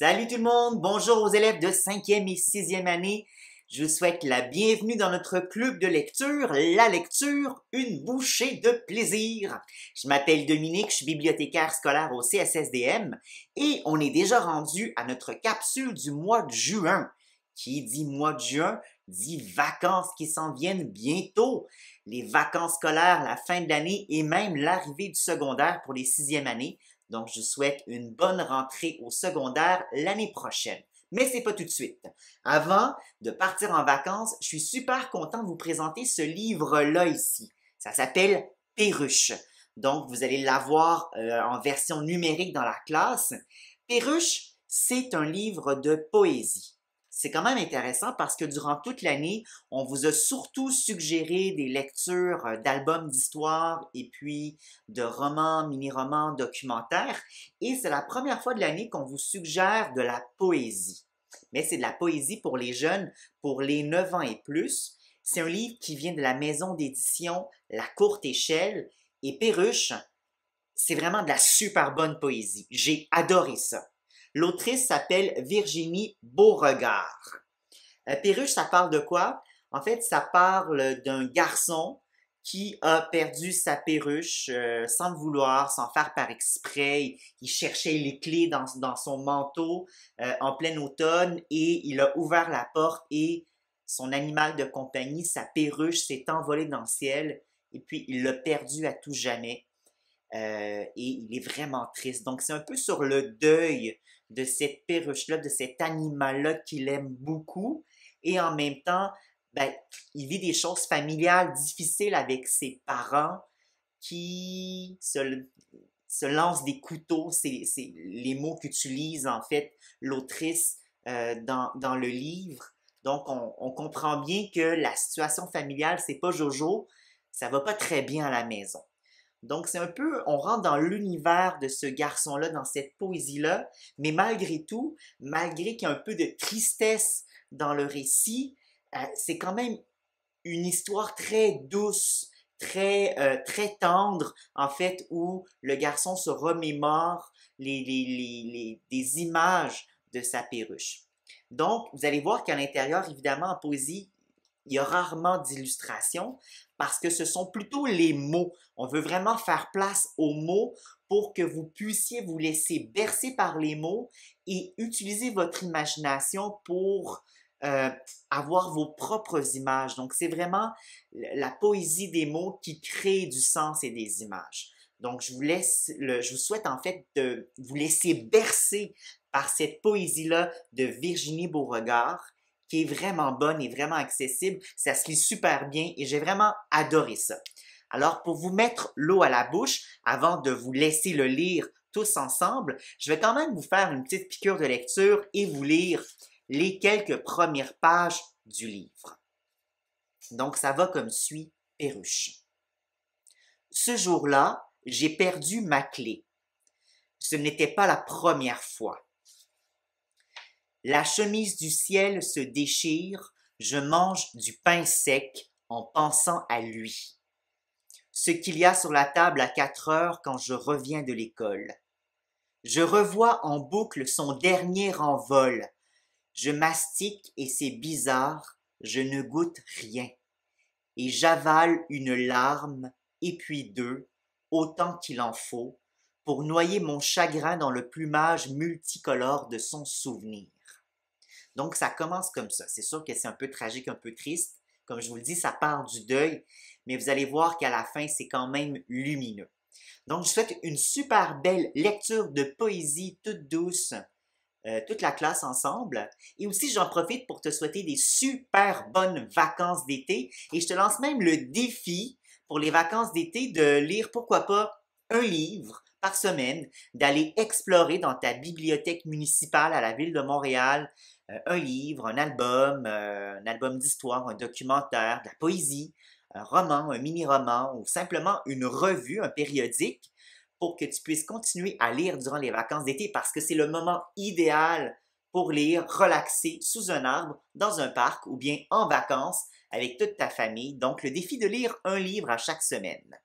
Salut tout le monde, bonjour aux élèves de 5e et 6e année. Je vous souhaite la bienvenue dans notre club de lecture, la lecture, une bouchée de plaisir. Je m'appelle Dominique, je suis bibliothécaire scolaire au CSSDM et on est déjà rendu à notre capsule du mois de juin. Qui dit mois de juin dit vacances qui s'en viennent bientôt. Les vacances scolaires, la fin de l'année et même l'arrivée du secondaire pour les 6e années donc, je souhaite une bonne rentrée au secondaire l'année prochaine. Mais c'est pas tout de suite. Avant de partir en vacances, je suis super content de vous présenter ce livre-là ici. Ça s'appelle Perruche. Donc, vous allez l'avoir euh, en version numérique dans la classe. Perruche, c'est un livre de poésie c'est quand même intéressant parce que durant toute l'année, on vous a surtout suggéré des lectures euh, d'albums d'histoire et puis de romans, mini-romans, documentaires. Et c'est la première fois de l'année qu'on vous suggère de la poésie. Mais c'est de la poésie pour les jeunes, pour les 9 ans et plus. C'est un livre qui vient de la maison d'édition La Courte Échelle et Perruche. C'est vraiment de la super bonne poésie. J'ai adoré ça. L'autrice s'appelle Virginie Beauregard. Euh, perruche, ça parle de quoi? En fait, ça parle d'un garçon qui a perdu sa perruche euh, sans le vouloir, sans faire par exprès. Il, cherchait les clés dans, son manteau euh, en plein automne et il a ouvert la porte et son animal de compagnie, sa perruche, s'est envolée dans le ciel et puis il l'a perdu à tout jamais. et il est vraiment triste. Donc c'est un peu sur le deuil de cette perruche-là, de cet animal-là qu'il aime beaucoup. Et en même temps, ben, il vit des choses familiales difficiles avec ses parents qui se, se lancent des couteaux. C'est les mots qu'utilise en fait l'autrice euh, dans, le livre. Donc, on, on, comprend bien que la situation familiale, c'est pas Jojo, ça va pas très bien à la maison. Donc, c'est un peu, on rentre dans l'univers de ce garçon-là, dans cette poésie-là, mais malgré tout, malgré qu'il y a un peu de tristesse dans le récit, euh, c'est quand même une histoire très douce, très, euh, très tendre, en fait, où le garçon se remémore les, des images de sa perruche. Donc, vous allez voir qu'à l'intérieur, évidemment, en poésie, il y a rarement d'illustrations parce que ce sont plutôt les mots. On veut vraiment faire place aux mots pour que vous puissiez vous laisser bercer par les mots et utiliser votre imagination pour euh, avoir vos propres images. Donc, c'est vraiment la poésie des mots qui crée du sens et des images. Donc, je vous laisse, je vous souhaite en fait de vous laisser bercer par cette poésie-là de Virginie Beauregard qui est vraiment bonne et vraiment accessible. Ça se lit super bien et j'ai vraiment adoré ça. Alors, pour vous mettre l'eau à la bouche, avant de vous laisser le lire tous ensemble, je vais quand même vous faire une petite piqûre de lecture et vous lire les quelques premières pages du livre. Donc, ça va comme suit, Perruche. Ce jour-là, j'ai perdu ma clé. Ce n'était pas la première fois. La chemise du ciel se déchire, je mange du pain sec en pensant à lui. Ce qu'il y a sur la table à quatre heures quand je reviens de l'école. Je revois en boucle son dernier envol. Je mastique et c'est bizarre, je ne goûte rien. Et j'avale une larme, et puis deux, autant qu'il en faut, pour noyer mon chagrin dans le plumage multicolore de son souvenir. Donc, ça commence comme ça. C'est sûr que c'est un peu tragique, un peu triste. Comme je vous le dis, ça part du deuil, mais vous allez voir qu'à la fin, c'est quand même lumineux. Donc, je vous souhaite une super belle lecture de poésie toute douce, euh, toute la classe ensemble. Et aussi, j'en profite pour te souhaiter des super bonnes vacances d'été. Et je te lance même le défi pour les vacances d'été de lire, pourquoi pas, un livre par semaine, d'aller explorer dans ta bibliothèque municipale à la ville de Montréal, euh, un livre, un album, euh, un album d'histoire, un documentaire, de la poésie, un roman, un mini-roman ou simplement une revue, un périodique pour que tu puisses continuer à lire durant les vacances d'été parce que c'est le moment idéal pour lire, relaxer sous un arbre, dans un parc ou bien en vacances avec toute ta famille. Donc le défi de lire un livre à chaque semaine.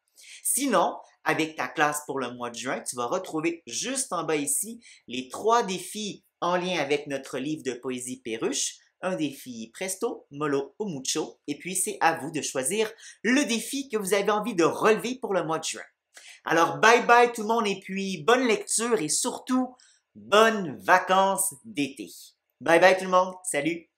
Sinon, avec ta classe pour le mois de juin, tu vas retrouver juste en bas ici les trois défis en lien avec notre livre de poésie Perruche, un défi presto, mollo ou mucho, et puis c'est à vous de choisir le défi que vous avez envie de relever pour le mois de juin. Alors bye bye tout le monde et puis bonne lecture et surtout bonnes vacances d'été. Bye bye tout le monde, salut!